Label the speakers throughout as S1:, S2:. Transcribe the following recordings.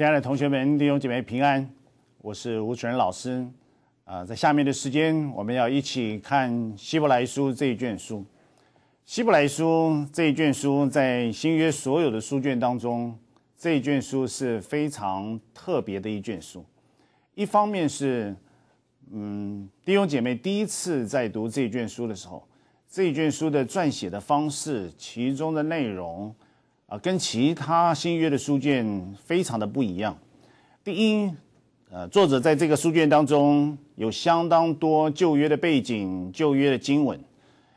S1: 亲爱的同学们，弟兄姐妹平安，我是吴楚仁老师。啊，在下面的时间，我们要一起看《希伯来书》这一卷书。《希伯来书》这一卷书，在新约所有的书卷当中，这一卷书是非常特别的一卷书。一方面是，嗯，弟兄姐妹第一次在读这一卷书的时候，这一卷书的撰写的方式，其中的内容。啊，跟其他新约的书卷非常的不一样。第一，呃，作者在这个书卷当中有相当多旧约的背景、旧约的经文，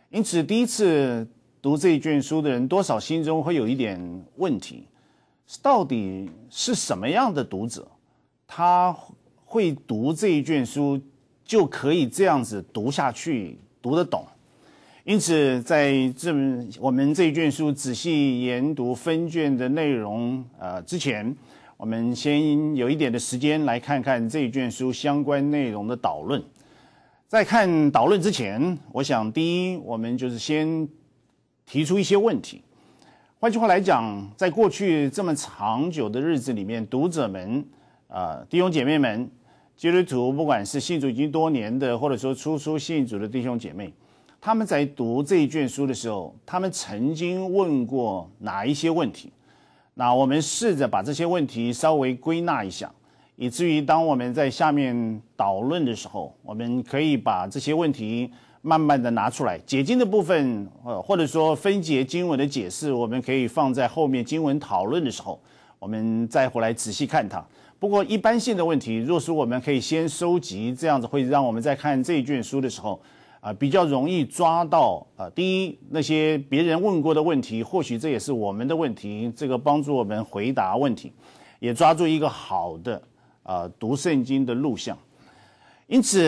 S1: 因此第一次读这一卷书的人，多少心中会有一点问题：到底是什么样的读者，他会读这一卷书，就可以这样子读下去，读得懂？因此，在这我们这一卷书仔细研读分卷的内容呃之前，我们先有一点的时间来看看这一卷书相关内容的导论。在看导论之前，我想第一，我们就是先提出一些问题。换句话来讲，在过去这么长久的日子里面，读者们啊，弟兄姐妹们，基督徒，不管是信主已经多年的，或者说初出信主的弟兄姐妹。他们在读这一卷书的时候，他们曾经问过哪一些问题？那我们试着把这些问题稍微归纳一下，以至于当我们在下面导论的时候，我们可以把这些问题慢慢的拿出来。解经的部分，呃或者说分解经文的解释，我们可以放在后面经文讨论的时候，我们再回来仔细看它。不过一般性的问题，若是我们可以先收集，这样子会让我们在看这一卷书的时候。啊，比较容易抓到啊。第一，那些别人问过的问题，或许这也是我们的问题，这个帮助我们回答问题，也抓住一个好的啊读圣经的录像。因此，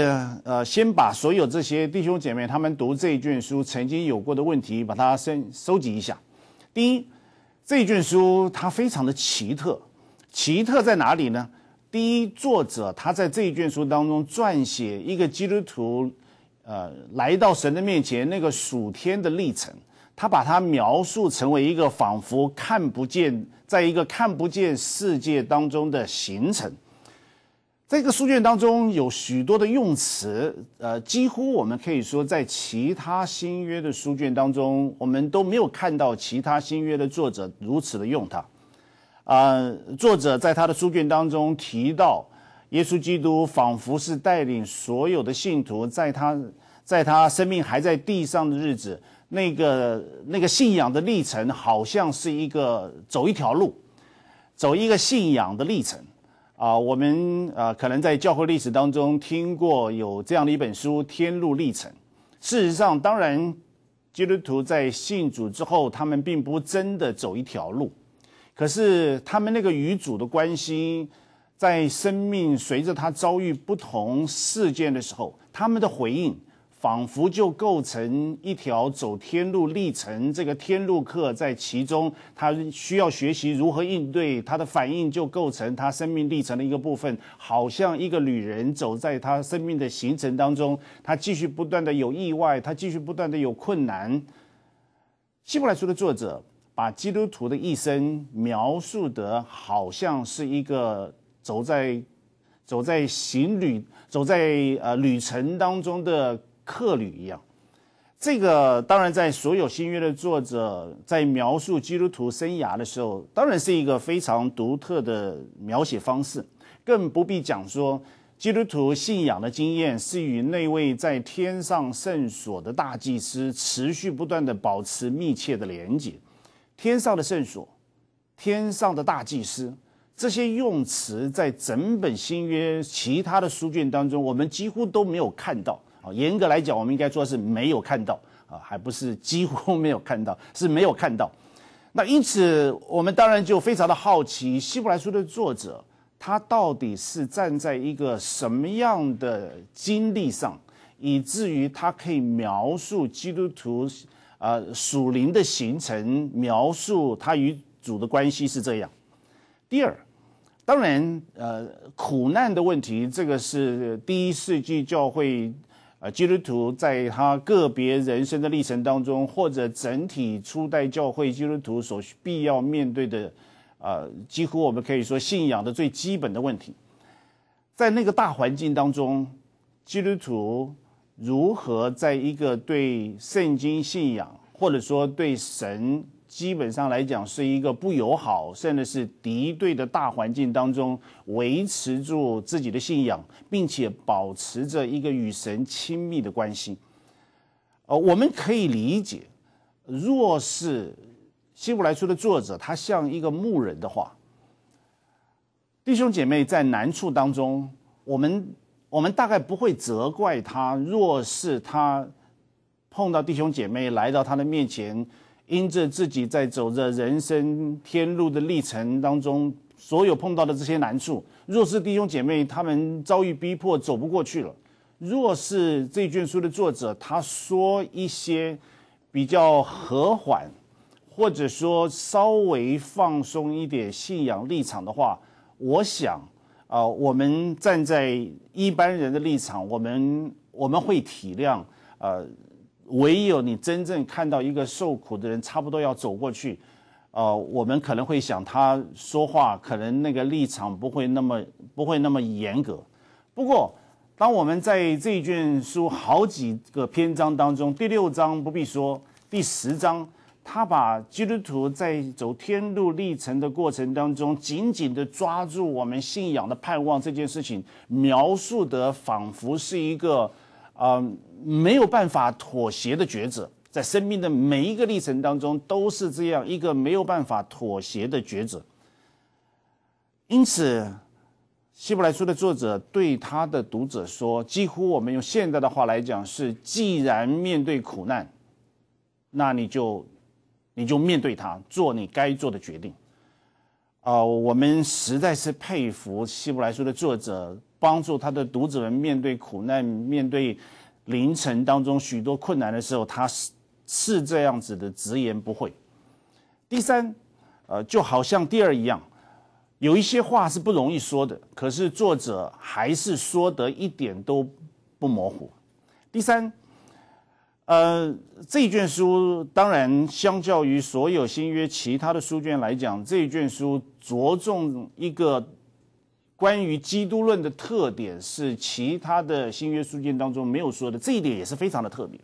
S1: 呃，先把所有这些弟兄姐妹他们读这一卷书曾经有过的问题，把它先收集一下。第一，这一卷书它非常的奇特，奇特在哪里呢？第一，作者他在这一卷书当中撰写一个基督徒。呃，来到神的面前那个暑天的历程，他把它描述成为一个仿佛看不见，在一个看不见世界当中的行程。这个书卷当中有许多的用词，呃，几乎我们可以说，在其他新约的书卷当中，我们都没有看到其他新约的作者如此的用它。啊，作者在他的书卷当中提到。耶稣基督仿佛是带领所有的信徒，在他，在他生命还在地上的日子，那个那个信仰的历程，好像是一个走一条路，走一个信仰的历程啊。我们啊，可能在教会历史当中听过有这样的一本书《天路历程》。事实上，当然基督徒在信主之后，他们并不真的走一条路，可是他们那个与主的关系。在生命随着他遭遇不同事件的时候，他们的回应仿佛就构成一条走天路历程。这个天路客在其中，他需要学习如何应对，他的反应就构成他生命历程的一个部分。好像一个旅人走在他生命的行程当中，他继续不断的有意外，他继续不断的有困难。希伯来书的作者把基督徒的一生描述的好像是一个。走在，走在行旅，走在呃旅程当中的客旅一样。这个当然，在所有新约的作者在描述基督徒生涯的时候，当然是一个非常独特的描写方式。更不必讲说，基督徒信仰的经验是与那位在天上圣所的大祭司持续不断的保持密切的连接。天上的圣所，天上的大祭司。这些用词在整本新约其他的书卷当中，我们几乎都没有看到。啊，严格来讲，我们应该说是没有看到，啊，还不是几乎没有看到，是没有看到。那因此，我们当然就非常的好奇，希伯来书的作者他到底是站在一个什么样的经历上，以至于他可以描述基督徒啊属灵的形成，描述他与主的关系是这样。第二，当然，呃，苦难的问题，这个是第一世纪教会，呃，基督徒在他个别人生的历程当中，或者整体初代教会基督徒所必要面对的，呃，几乎我们可以说信仰的最基本的问题，在那个大环境当中，基督徒如何在一个对圣经信仰，或者说对神。基本上来讲，是一个不友好，甚至是敌对的大环境当中，维持住自己的信仰，并且保持着一个与神亲密的关系。呃，我们可以理解，若是希伯来书的作者他像一个牧人的话，弟兄姐妹在难处当中，我们我们大概不会责怪他。若是他碰到弟兄姐妹来到他的面前，因着自己在走着人生天路的历程当中，所有碰到的这些难处，若是弟兄姐妹他们遭遇逼迫走不过去了，若是这卷书的作者他说一些比较和缓，或者说稍微放松一点信仰立场的话，我想啊，我们站在一般人的立场，我们我们会体谅呃。唯有你真正看到一个受苦的人，差不多要走过去，呃，我们可能会想他说话可能那个立场不会那么不会那么严格。不过，当我们在这一卷书好几个篇章当中，第六章不必说，第十章，他把基督徒在走天路历程的过程当中，紧紧地抓住我们信仰的盼望这件事情，描述得仿佛是一个，嗯。没有办法妥协的抉择，在生命的每一个历程当中都是这样一个没有办法妥协的抉择。因此，希伯来书的作者对他的读者说，几乎我们用现在的话来讲是：既然面对苦难，那你就，你就面对它，做你该做的决定。啊，我们实在是佩服希伯来书的作者，帮助他的读者们面对苦难，面对。凌晨当中许多困难的时候，他是是这样子的，直言不讳。第三，呃，就好像第二一样，有一些话是不容易说的，可是作者还是说得一点都不模糊。第三，呃，这一卷书当然相较于所有新约其他的书卷来讲，这一卷书着重一个。关于基督论的特点是，其他的新约书卷当中没有说的，这一点也是非常的特别。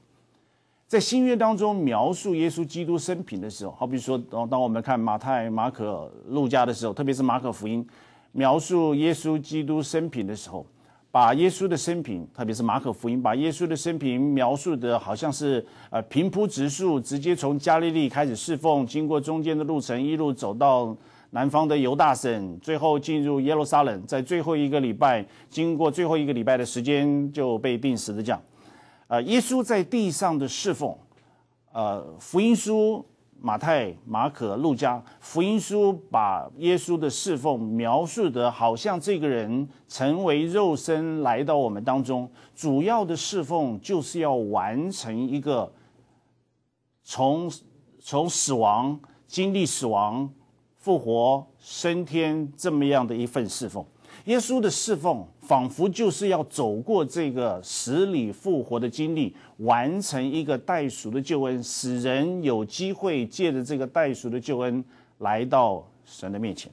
S1: 在新约当中描述耶稣基督生平的时候，好比说，当当我们看马太、马可、路加的时候，特别是马可福音描述耶稣基督生平的时候，把耶稣的生平，特别是马可福音把耶稣的生平描述的好像是呃平铺直述，直接从加利利开始侍奉，经过中间的路程，一路走到。南方的犹大省，最后进入耶路撒冷，在最后一个礼拜，经过最后一个礼拜的时间，就被钉死的。讲，呃，耶稣在地上的侍奉，呃，福音书马太、马可、路加，福音书把耶稣的侍奉描述的，好像这个人成为肉身来到我们当中，主要的侍奉就是要完成一个从从死亡经历死亡。复活升天这么样的一份侍奉，耶稣的侍奉仿佛就是要走过这个死里复活的经历，完成一个代赎的救恩，使人有机会借着这个代赎的救恩来到神的面前。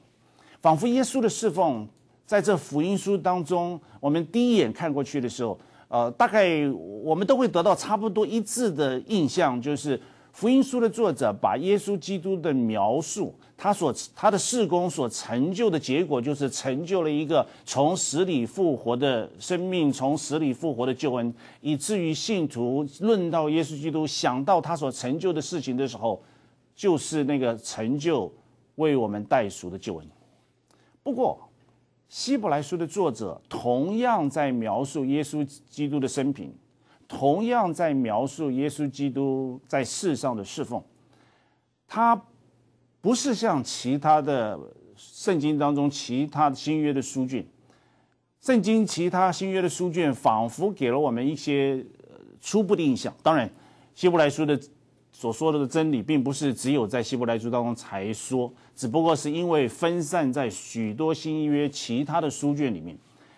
S1: 仿佛耶稣的侍奉，在这福音书当中，我们第一眼看过去的时候，呃，大概我们都会得到差不多一致的印象，就是。福音书的作者把耶稣基督的描述，他所他的事工所成就的结果，就是成就了一个从死里复活的生命，从死里复活的救恩，以至于信徒论到耶稣基督，想到他所成就的事情的时候，就是那个成就为我们代赎的救恩。不过，希伯来书的作者同样在描述耶稣基督的生平。同样在描述耶稣基督在世上的侍奉，他不是像其他的圣经当中其他新约的书卷，圣经其他新约的书卷仿佛给了我们一些初步的印象。当然，希伯来书的所说的真理，并不是只有在希伯来书当中才说，只不过是因为分散在许多新约其他的书卷里面，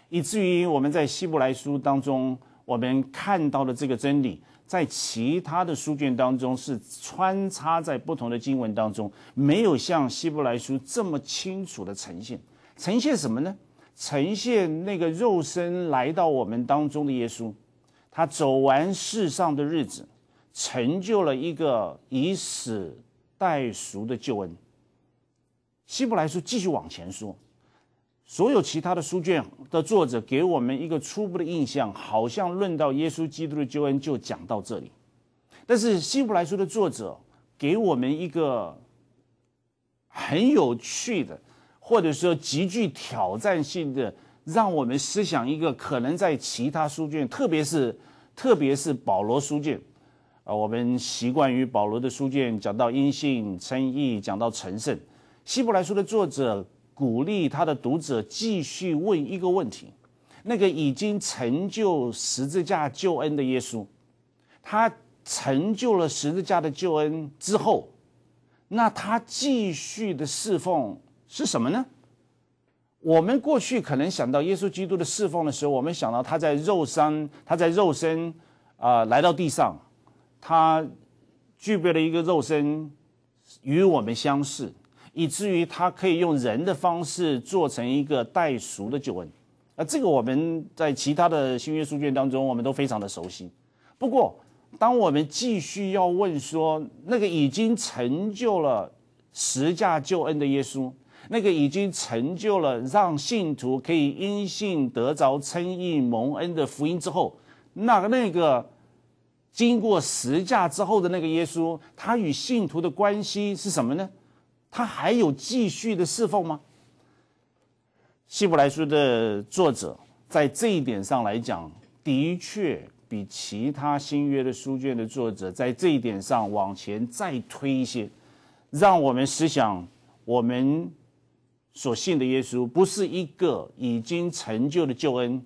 S1: 以至于我们在希伯来书当中。我们看到的这个真理，在其他的书卷当中是穿插在不同的经文当中，没有像希伯来书这么清楚的呈现。呈现什么呢？呈现那个肉身来到我们当中的耶稣，他走完世上的日子，成就了一个以死代赎的救恩。希伯来书继续往前说。所有其他的书卷的作者给我们一个初步的印象，好像论到耶稣基督的救恩就讲到这里。但是希伯来书的作者给我们一个很有趣的，或者说极具挑战性的，让我们思想一个可能在其他书卷，特别是特别是保罗书卷啊，我们习惯于保罗的书卷讲到阴信称义，讲到成圣。希伯来书的作者。鼓励他的读者继续问一个问题：那个已经成就十字架救恩的耶稣，他成就了十字架的救恩之后，那他继续的侍奉是什么呢？我们过去可能想到耶稣基督的侍奉的时候，我们想到他在肉身，他在肉身啊来到地上，他具备了一个肉身，与我们相似。以至于他可以用人的方式做成一个代赎的救恩，啊，这个我们在其他的新约书卷当中我们都非常的熟悉。不过，当我们继续要问说，那个已经成就了十架救恩的耶稣，那个已经成就了让信徒可以因信得着称义蒙恩的福音之后，那个那个经过十架之后的那个耶稣，他与信徒的关系是什么呢？他还有继续的侍奉吗？希伯来书的作者在这一点上来讲，的确比其他新约的书卷的作者在这一点上往前再推一些，让我们思想我们所信的耶稣不是一个已经成就的救恩，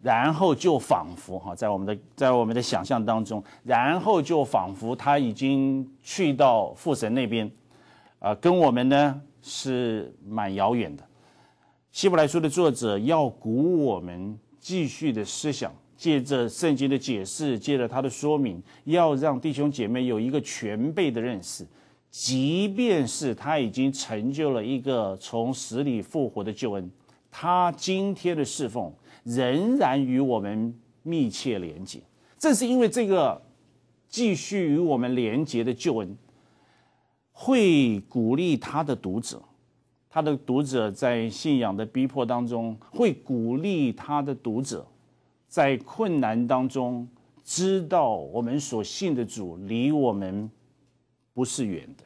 S1: 然后就仿佛哈，在我们的在我们的想象当中，然后就仿佛他已经去到父神那边。啊，跟我们呢是蛮遥远的。希伯来书的作者要鼓舞我们继续的思想，借着圣经的解释，借着他的说明，要让弟兄姐妹有一个全备的认识。即便是他已经成就了一个从死里复活的救恩，他今天的侍奉仍然与我们密切连结。正是因为这个继续与我们连结的救恩。会鼓励他的读者，他的读者在信仰的逼迫当中，会鼓励他的读者在困难当中知道我们所信的主离我们不是远的。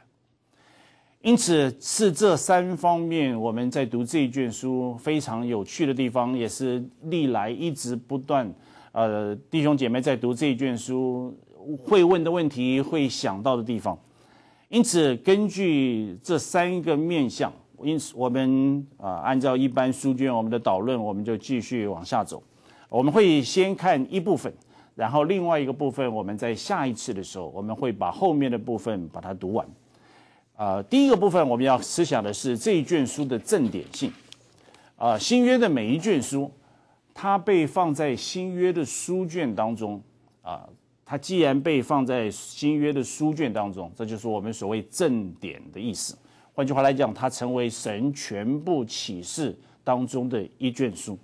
S1: 因此，是这三方面我们在读这一卷书非常有趣的地方，也是历来一直不断呃弟兄姐妹在读这一卷书会问的问题，会想到的地方。因此，根据这三个面相，因此我们啊，按照一般书卷我们的导论，我们就继续往下走。我们会先看一部分，然后另外一个部分，我们在下一次的时候，我们会把后面的部分把它读完。啊，第一个部分我们要思想的是这一卷书的正典性。啊，新约的每一卷书，它被放在新约的书卷当中啊。它既然被放在新约的书卷当中，这就是我们所谓正典的意思。换句话来讲，它成为神全部启示当中的一卷书。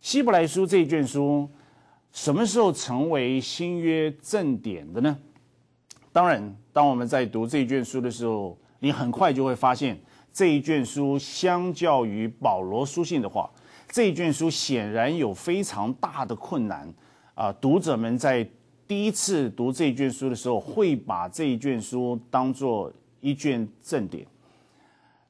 S1: 希伯来书这一卷书什么时候成为新约正典的呢？当然，当我们在读这一卷书的时候，你很快就会发现，这一卷书相较于保罗书信的话，这一卷书显然有非常大的困难啊！读者们在第一次读这一卷书的时候，会把这一卷书当做一卷正典。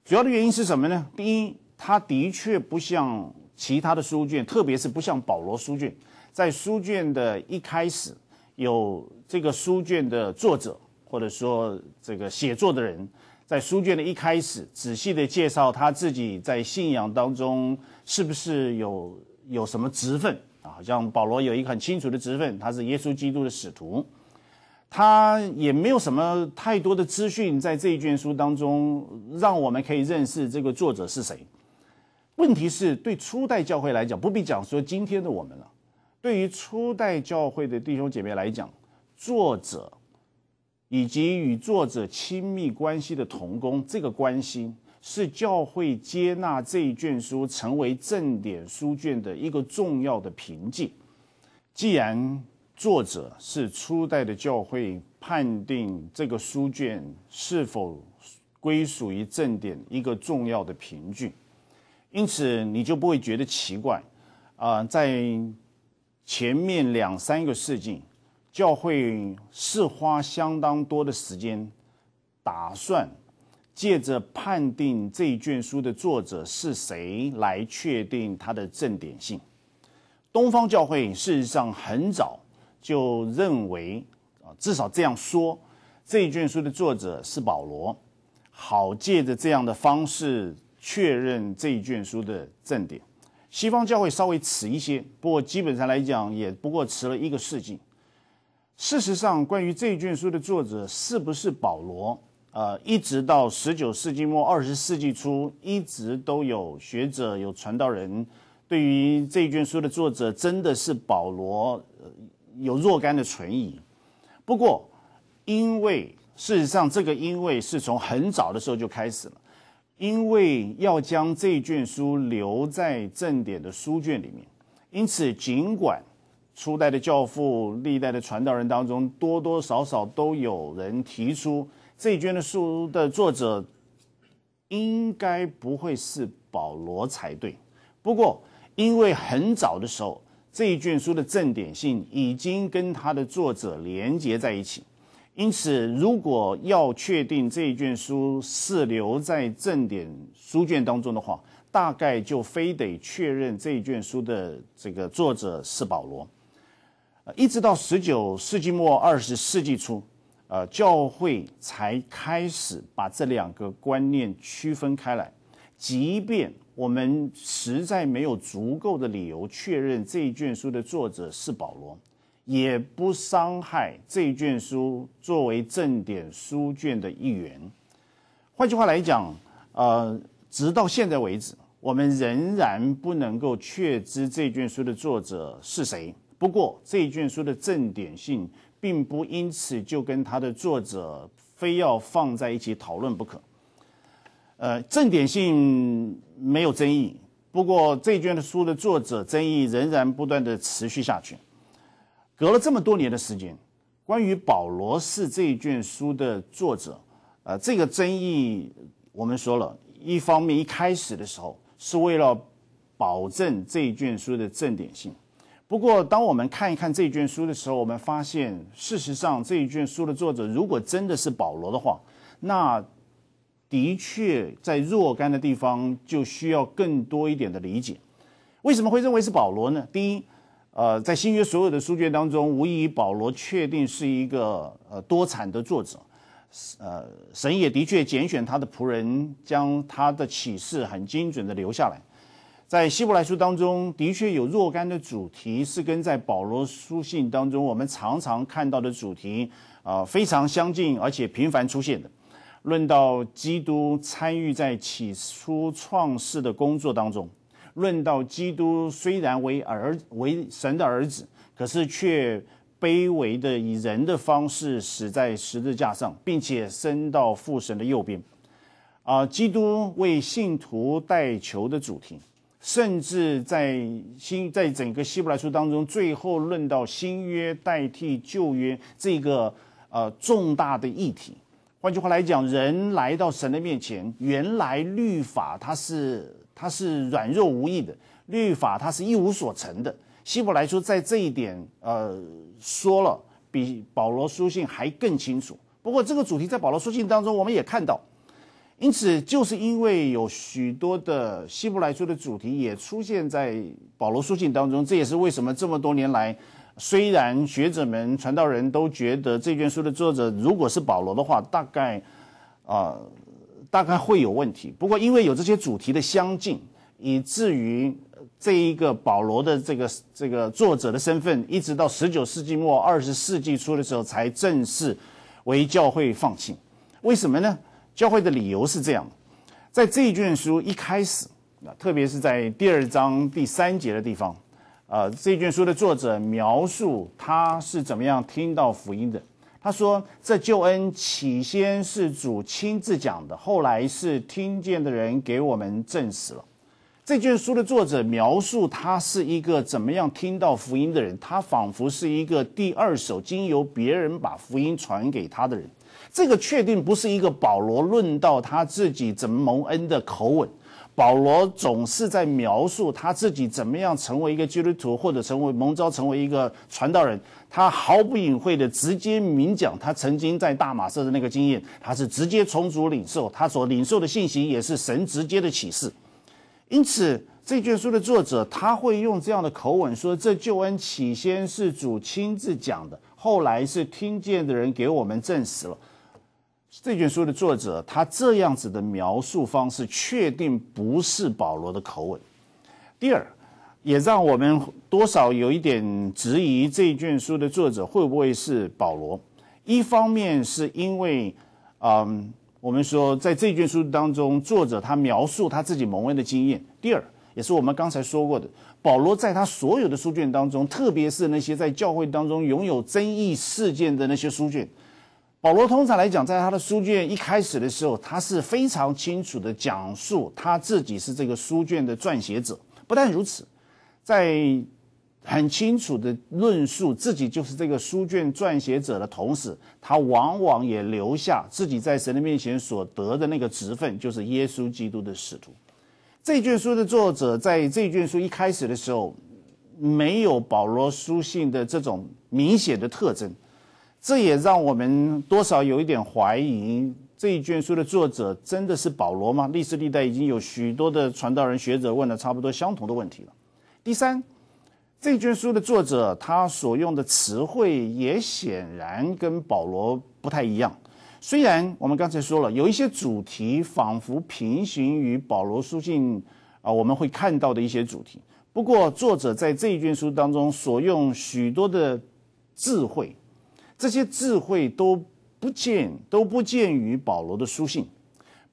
S1: 主要的原因是什么呢？第一，它的确不像其他的书卷，特别是不像保罗书卷，在书卷的一开始有这个书卷的作者或者说这个写作的人，在书卷的一开始仔细的介绍他自己在信仰当中是不是有有什么职分。好像保罗有一个很清楚的职分，他是耶稣基督的使徒。他也没有什么太多的资讯在这一卷书当中，让我们可以认识这个作者是谁。问题是对初代教会来讲，不必讲说今天的我们了。对于初代教会的弟兄姐妹来讲，作者以及与作者亲密关系的同工，这个关心。是教会接纳这一卷书成为正典书卷的一个重要的凭据。既然作者是初代的教会判定这个书卷是否归属于正典一个重要的凭据，因此你就不会觉得奇怪啊！在前面两三个世纪，教会是花相当多的时间打算。借着判定这一卷书的作者是谁来确定它的正典性，东方教会事实上很早就认为，啊，至少这样说，这一卷书的作者是保罗，好借着这样的方式确认这一卷书的正典。西方教会稍微迟一些，不过基本上来讲也不过迟了一个世纪。事实上，关于这一卷书的作者是不是保罗？呃，一直到十九世纪末二十世纪初，一直都有学者有传道人对于这一卷书的作者真的是保罗，有若干的存疑。不过，因为事实上这个因为是从很早的时候就开始了，因为要将这一卷书留在正典的书卷里面，因此尽管初代的教父、历代的传道人当中，多多少少都有人提出。这一卷的书的作者应该不会是保罗才对。不过，因为很早的时候，这一卷书的正典性已经跟它的作者连接在一起，因此，如果要确定这一卷书是留在正典书卷当中的话，大概就非得确认这一卷书的这个作者是保罗。一直到十九世纪末二十世纪初。呃，教会才开始把这两个观念区分开来。即便我们实在没有足够的理由确认这一卷书的作者是保罗，也不伤害这一卷书作为正典书卷的一员。换句话来讲，呃，直到现在为止，我们仍然不能够确知这卷书的作者是谁。不过，这一卷书的正典性。并不因此就跟他的作者非要放在一起讨论不可。呃，正典性没有争议，不过这卷的书的作者争议仍然不断的持续下去。隔了这么多年的时间，关于保罗是这一卷书的作者，呃，这个争议我们说了一方面，一开始的时候是为了保证这一卷书的正典性。不过，当我们看一看这一卷书的时候，我们发现，事实上这一卷书的作者如果真的是保罗的话，那的确在若干的地方就需要更多一点的理解。为什么会认为是保罗呢？第一，呃，在新约所有的书卷当中，无疑保罗确定是一个呃多产的作者，呃，神也的确拣选他的仆人，将他的启示很精准的留下来。在希伯来书当中的确有若干的主题是跟在保罗书信当中我们常常看到的主题啊非常相近，而且频繁出现的。论到基督参与在起初创世的工作当中，论到基督虽然为儿为神的儿子，可是却卑微的以人的方式死在十字架上，并且升到父神的右边。啊，基督为信徒代求的主题。甚至在新在整个希伯来书当中，最后论到新约代替旧约这个呃重大的议题。换句话来讲，人来到神的面前，原来律法它是它是软弱无益的，律法它是一无所成的。希伯来书在这一点呃说了比保罗书信还更清楚。不过这个主题在保罗书信当中我们也看到。因此，就是因为有许多的希伯来书的主题也出现在保罗书信当中，这也是为什么这么多年来，虽然学者们、传道人都觉得这卷书的作者如果是保罗的话，大概啊大概会有问题。不过，因为有这些主题的相近，以至于这一个保罗的这个这个作者的身份，一直到十九世纪末、二十世纪初的时候，才正式为教会放弃。为什么呢？教会的理由是这样的，在这一卷书一开始，啊，特别是在第二章第三节的地方，啊，这一卷书的作者描述他是怎么样听到福音的。他说：“这救恩起先是主亲自讲的，后来是听见的人给我们证实了。”这卷书的作者描述他是一个怎么样听到福音的人，他仿佛是一个第二手经由别人把福音传给他的人。这个确定不是一个保罗论到他自己怎么蒙恩的口吻，保罗总是在描述他自己怎么样成为一个基督徒，或者成为蒙召成为一个传道人。他毫不隐晦的直接明讲，他曾经在大马色的那个经验，他是直接从主领受，他所领受的信息也是神直接的启示。因此，这卷书的作者他会用这样的口吻说：“这救恩起先是主亲自讲的，后来是听见的人给我们证实了。”这卷书的作者，他这样子的描述方式，确定不是保罗的口吻。第二，也让我们多少有一点质疑，这卷书的作者会不会是保罗？一方面是因为，嗯，我们说在这卷书当中，作者他描述他自己蒙恩的经验。第二，也是我们刚才说过的，保罗在他所有的书卷当中，特别是那些在教会当中拥有争议事件的那些书卷。保罗通常来讲，在他的书卷一开始的时候，他是非常清楚的讲述他自己是这个书卷的撰写者。不但如此，在很清楚的论述自己就是这个书卷撰写者的同时，他往往也留下自己在神的面前所得的那个职分，就是耶稣基督的使徒。这卷书的作者在这卷书一开始的时候，没有保罗书信的这种明显的特征。这也让我们多少有一点怀疑，这一卷书的作者真的是保罗吗？历史历代已经有许多的传道人学者问了差不多相同的问题了。第三，这一卷书的作者他所用的词汇也显然跟保罗不太一样。虽然我们刚才说了有一些主题仿佛平行于保罗书信啊，我们会看到的一些主题。不过作者在这一卷书当中所用许多的智慧。这些智慧都不见都不见于保罗的书信，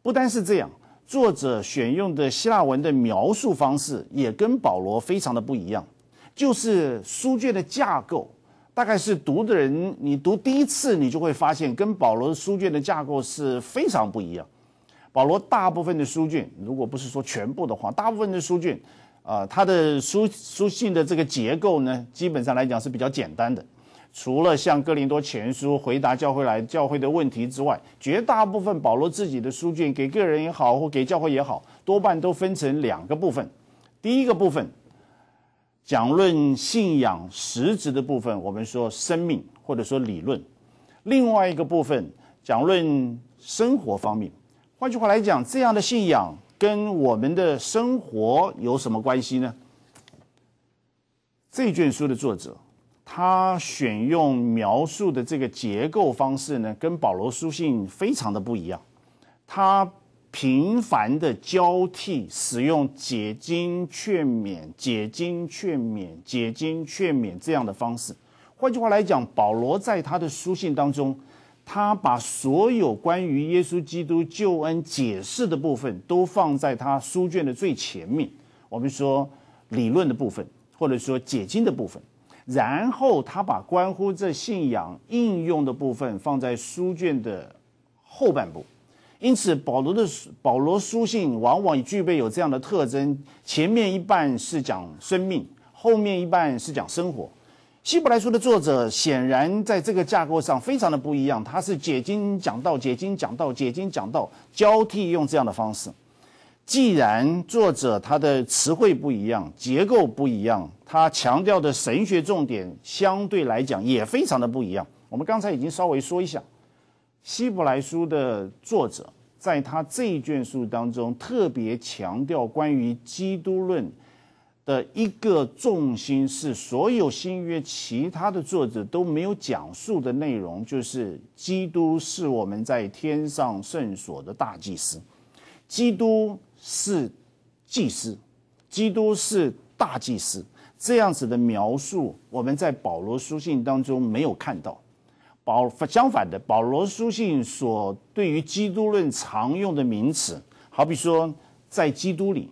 S1: 不单是这样，作者选用的希腊文的描述方式也跟保罗非常的不一样。就是书卷的架构，大概是读的人，你读第一次，你就会发现跟保罗的书卷的架构是非常不一样。保罗大部分的书卷，如果不是说全部的话，大部分的书卷，啊，他的书书信的这个结构呢，基本上来讲是比较简单的。除了像哥林多前书回答教会来教会的问题之外，绝大部分保罗自己的书卷给个人也好，或给教会也好，多半都分成两个部分。第一个部分讲论信仰实质的部分，我们说生命或者说理论；另外一个部分讲论生活方面。换句话来讲，这样的信仰跟我们的生活有什么关系呢？这卷书的作者。他选用描述的这个结构方式呢，跟保罗书信非常的不一样。他频繁的交替使用解经劝勉、解经劝勉、解经劝勉这样的方式。换句话来讲，保罗在他的书信当中，他把所有关于耶稣基督救恩解释的部分都放在他书卷的最前面。我们说理论的部分，或者说解经的部分。然后他把关乎这信仰应用的部分放在书卷的后半部，因此保罗的保罗书信往往具备有这样的特征：前面一半是讲生命，后面一半是讲生活。希伯来书的作者显然在这个架构上非常的不一样，他是解经讲道、解经讲道、解经讲道交替用这样的方式。既然作者他的词汇不一样，结构不一样，他强调的神学重点相对来讲也非常的不一样。我们刚才已经稍微说一下，希伯来书的作者在他这一卷书当中特别强调关于基督论的一个重心，是所有新约其他的作者都没有讲述的内容，就是基督是我们在天上圣所的大祭司，基督。是祭司，基督是大祭司，这样子的描述我们在保罗书信当中没有看到。保相反的，保罗书信所对于基督论常用的名词，好比说在基督里，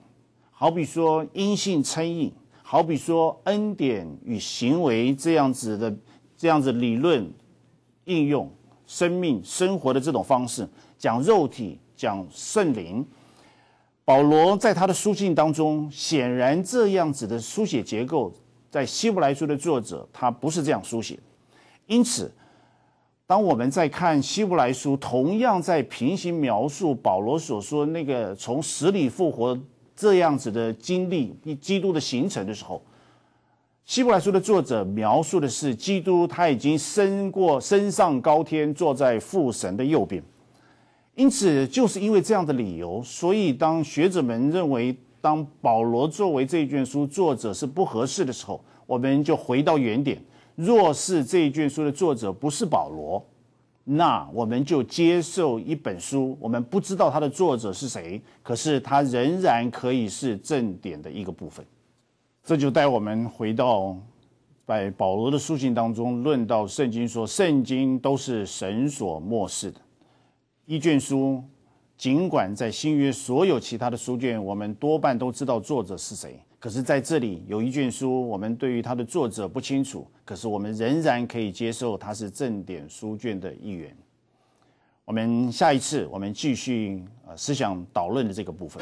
S1: 好比说因信称义，好比说恩典与行为这样子的这样子理论应用、生命生活的这种方式，讲肉体，讲圣灵。保罗在他的书信当中，显然这样子的书写结构，在希伯来书的作者他不是这样书写。因此，当我们在看希伯来书，同样在平行描述保罗所说那个从死里复活这样子的经历，基督的形成的时候，希伯来书的作者描述的是基督他已经升过，升上高天，坐在父神的右边。因此，就是因为这样的理由，所以当学者们认为当保罗作为这一卷书作者是不合适的时候，我们就回到原点。若是这一卷书的作者不是保罗，那我们就接受一本书，我们不知道它的作者是谁，可是它仍然可以是正典的一个部分。这就带我们回到在保罗的书信当中论到圣经，说圣经都是神所漠视的。一卷书，尽管在新约所有其他的书卷，我们多半都知道作者是谁。可是在这里有一卷书，我们对于它的作者不清楚。可是我们仍然可以接受它是正典书卷的一员。我们下一次我们继续呃思想导论的这个部分。